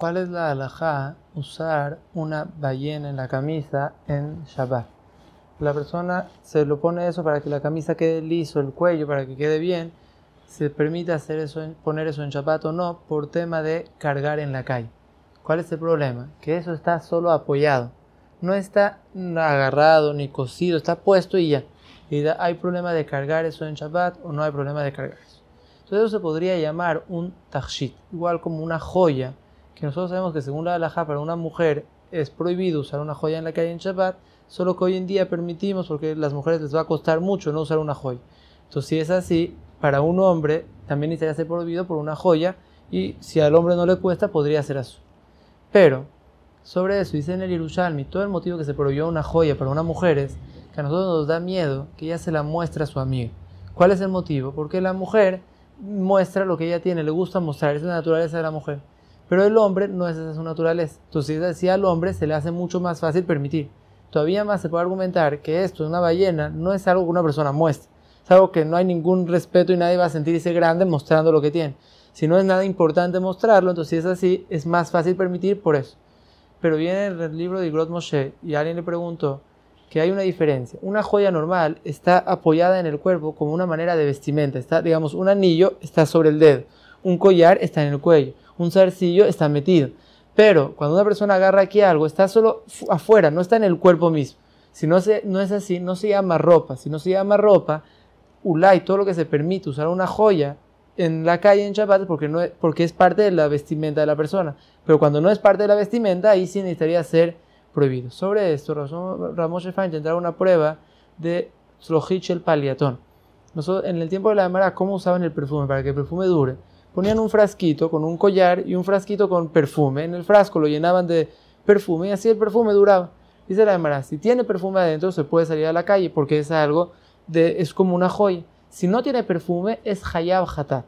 ¿Cuál es la alhaja? usar una ballena en la camisa en Shabbat? La persona se lo pone eso para que la camisa quede liso, el cuello, para que quede bien. Se permite hacer eso, poner eso en Shabbat o no por tema de cargar en la calle. ¿Cuál es el problema? Que eso está solo apoyado. No está agarrado ni cosido, está puesto y ya. Y hay problema de cargar eso en Shabbat o no hay problema de cargar eso. Entonces eso se podría llamar un tachit, igual como una joya que nosotros sabemos que según la halajá para una mujer es prohibido usar una joya en la calle en Shabbat, solo que hoy en día permitimos porque a las mujeres les va a costar mucho no usar una joya. Entonces, si es así, para un hombre también estaría ser prohibido por una joya y si al hombre no le cuesta, podría ser azul. Pero, sobre eso, dice en el Yerushalmi, todo el motivo que se prohibió una joya para una mujer es que a nosotros nos da miedo que ella se la muestre a su amigo. ¿Cuál es el motivo? Porque la mujer muestra lo que ella tiene, le gusta mostrar, es la naturaleza de la mujer. Pero el hombre no es esa su naturaleza. Entonces, si al hombre se le hace mucho más fácil permitir. Todavía más se puede argumentar que esto, una ballena, no es algo que una persona muestre. Es algo que no hay ningún respeto y nadie va a sentirse grande mostrando lo que tiene. Si no es nada importante mostrarlo, entonces si es así, es más fácil permitir por eso. Pero viene el libro de Grot Moshe y alguien le preguntó que hay una diferencia. Una joya normal está apoyada en el cuerpo como una manera de vestimenta. Está, digamos, un anillo está sobre el dedo, un collar está en el cuello un zarcillo está metido. Pero cuando una persona agarra aquí algo, está solo afuera, no está en el cuerpo mismo. Si no, se, no es así, no se llama ropa. Si no se llama ropa, ulay, todo lo que se permite usar una joya en la calle en Shabbat porque, no es, porque es parte de la vestimenta de la persona. Pero cuando no es parte de la vestimenta, ahí sí necesitaría ser prohibido. Sobre esto, Ramos Shefan tendrá una prueba de Slojich el paliatón. Nosotros, en el tiempo de la demara, ¿cómo usaban el perfume? Para que el perfume dure ponían un frasquito con un collar y un frasquito con perfume. En el frasco lo llenaban de perfume y así el perfume duraba. Dice la Gemara, si tiene perfume adentro se puede salir a la calle porque es algo, de, es como una joya. Si no tiene perfume es hayab hatat.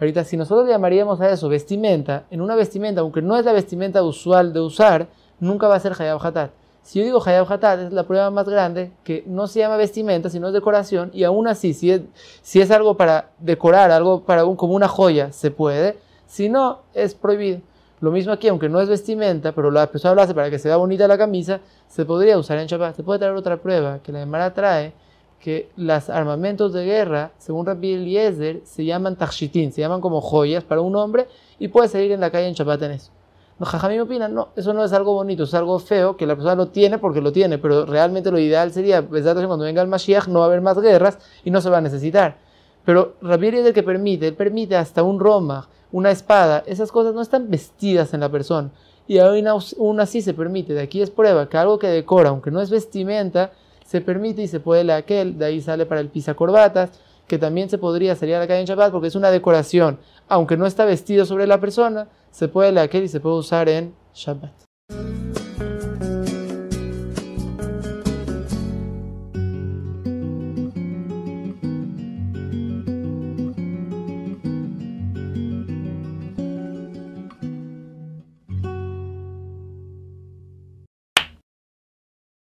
Ahorita, si nosotros le llamaríamos a eso vestimenta, en una vestimenta, aunque no es la vestimenta usual de usar, nunca va a ser hayab hatat. Si yo digo Hayab Hatat, es la prueba más grande que no se llama vestimenta, sino es decoración, y aún así, si es, algo para decorar, algo para como una joya, se puede, si no, es prohibido. Lo mismo aquí, aunque no es vestimenta, pero la persona lo hace para que se vea bonita la camisa, se podría usar en Shabbat. Se puede traer otra prueba que la Gemara trae, que los armamentos de guerra, según Rabbi Eliezer, se llaman tachitín, se llaman como joyas para un hombre y puede salir en la calle en Shabbat en eso. Los ¿mi opinan, no, eso no es algo bonito, es algo feo, que la persona lo tiene porque lo tiene, pero realmente lo ideal sería, cuando venga el Mashiach no va a haber más guerras y no se va a necesitar. Pero Rabir es el que permite, él permite hasta un Roma, una espada, esas cosas no están vestidas en la persona. Y aún, aún así se permite, de aquí es prueba que algo que decora, aunque no es vestimenta, se permite y se puede leer aquel, de ahí sale para el pisa corbatas, que también se podría la calle en Shabbat porque es una decoración. Aunque no está vestido sobre la persona, se puede laquer y se puede usar en Shabbat.